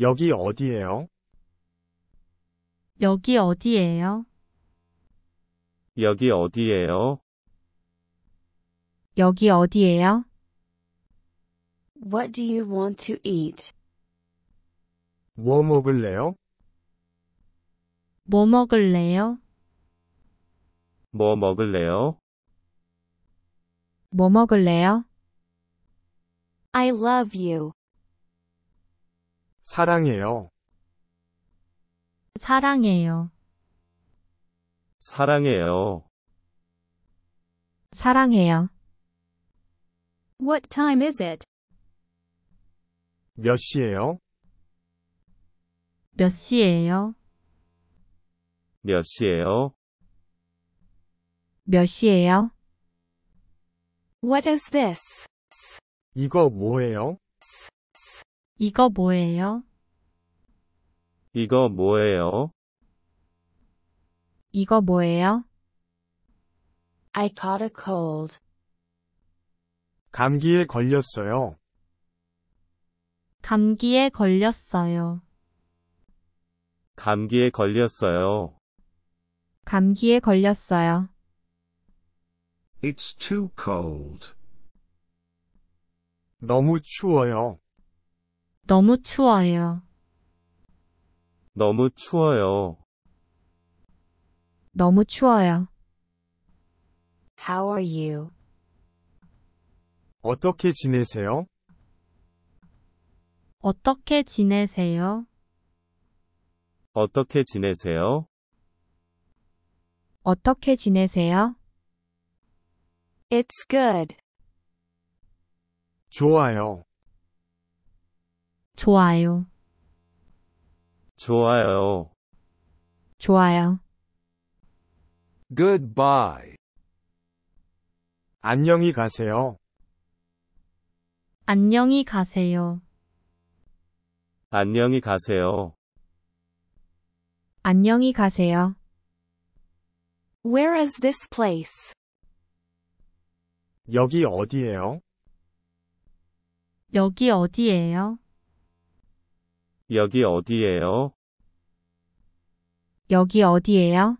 S2: 여기 어디예요?
S1: 여기 어디예요?
S2: 여기 어디예요?
S1: 여기
S3: 어디예요? What do you want to eat?
S2: 뭐 먹을래요?
S3: 뭐 먹을래요?
S2: 뭐 먹을래요?
S1: 뭐 먹을래요?
S4: I love you.
S2: 사랑해요.
S4: 사랑해요.
S2: 사랑해요.
S1: 사랑해요.
S5: What time is it?
S2: 몇 시예요?
S5: 몇 시예요?
S2: 몇 시예요?
S1: 몇 시예요? What is this?
S2: 이거 뭐예요?
S1: 이거 뭐예요?
S2: 이거 뭐예요?
S1: 이거 뭐예요? I caught a cold.
S2: 감기에 걸렸어요.
S1: 감기에 걸렸어요.
S2: 감기에 걸렸어요.
S1: 감기에 걸렸어요.
S2: It's too cold. 너무 추워요.
S1: 너무 추워요.
S2: 너무 추워요.
S1: 너무 추워요. How are you?
S2: 어떻게 지내세요?
S1: 어떻게 지내세요?
S2: 어떻게 지내세요?
S1: 어떻게 지내세요? It's good.
S2: 좋아요.
S1: 좋아요.
S2: 좋아요. 좋아요. Goodbye. 안녕히 가세요.
S1: 안녕히 가세요.
S2: 안녕히 가세요.
S1: 안녕히 가세요. Where is this place?
S2: 여기 어디예요?
S1: 여기 어디예요?
S2: 여기 어디예요?
S3: 여기 어디예요?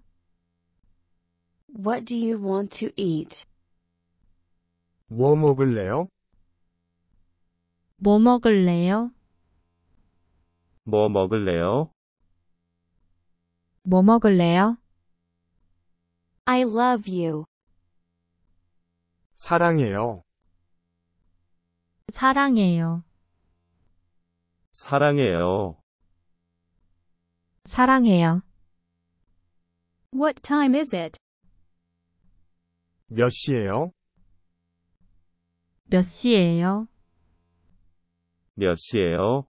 S3: What do you want to eat?
S2: 뭐 먹을래요?
S3: 뭐 먹을래요?
S2: 뭐 먹을래요?
S4: 뭐 먹을래요? I love you.
S2: 사랑해요.
S4: 사랑해요.
S2: 사랑해요.
S5: 사랑해요. What time is it?
S2: 몇 시예요?
S5: 몇 시예요?
S2: 몇 시예요?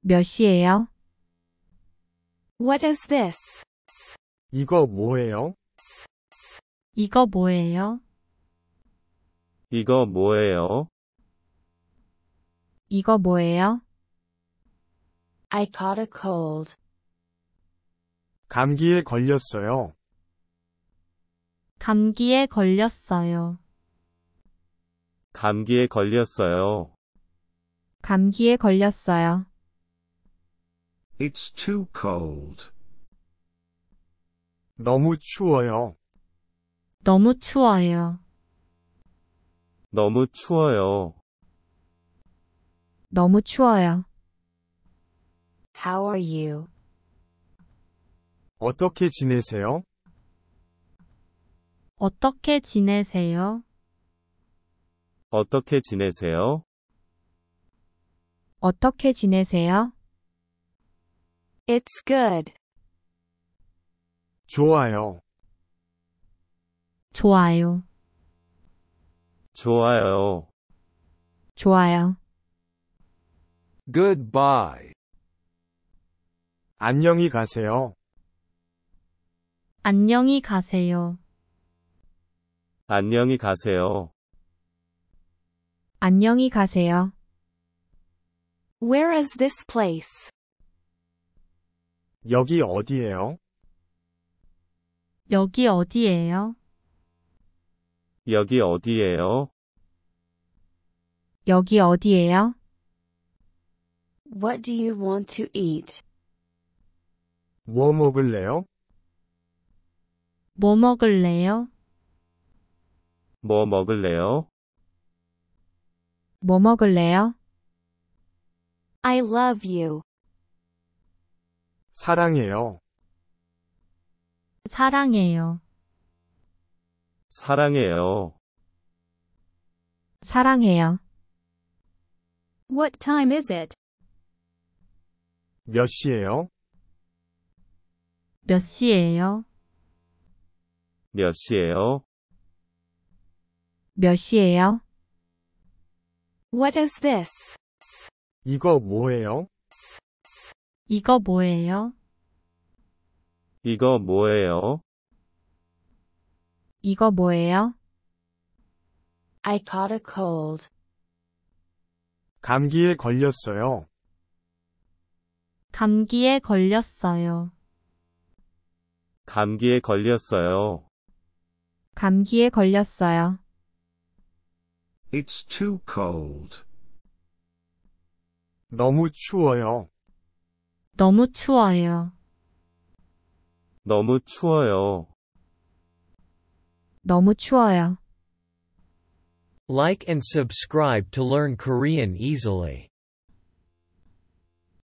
S1: 몇 시예요? What is this?
S2: 이거 뭐예요?
S1: 이거 뭐예요?
S2: 이거 뭐예요?
S1: 이거 뭐예요? I caught a cold.
S2: 감기에 걸렸어요.
S1: 감기에 걸렸어요.
S2: 감기에 걸렸어요.
S1: 감기에 걸렸어요.
S2: It's too cold. 너무 추워요.
S1: 너무 추워요.
S2: 너무 추워요.
S1: 너무 추워요. How are you?
S2: 어떻게 지내세요?
S1: 어떻게 지내세요?
S2: 어떻게 지내세요?
S1: 어떻게 지내세요? It's good.
S6: 좋아요.
S1: 좋아요.
S6: 좋아요.
S1: 좋아요.
S2: Goodbye. 안녕히 가세요.
S1: 안녕히 가세요.
S2: 안녕히 가세요.
S1: 안녕히 가세요. Where is this place?
S2: 여기 어디예요?
S1: 여기 어디예요?
S2: 여기 어디예요?
S1: 여기 어디예요?
S3: What do you want to eat?
S2: 뭐 먹을래요?
S3: 뭐 먹을래요?
S2: 뭐 먹을래요?
S1: 뭐
S4: 먹을래요? I love you.
S2: 사랑해요.
S4: 사랑해요.
S2: 사랑해요.
S5: 사랑해요. What time is it?
S2: 몇 시예요?
S5: 몇 시예요?
S2: 몇 시예요?
S5: 몇
S1: 시예요? What is this?
S2: 이거 뭐예요?
S1: 이거 뭐예요?
S2: 이거 뭐예요?
S1: 이거 뭐예요? I caught a cold.
S2: 감기에 걸렸어요.
S1: 감기에 걸렸어요.
S2: 감기에 걸렸어요.
S1: 감기에 걸렸어요.
S2: It's too cold. 너무 추워요.
S1: 너무 추워요.
S2: 너무
S6: 추워요.
S1: 너무 추워요.
S6: Like and subscribe to learn Korean easily.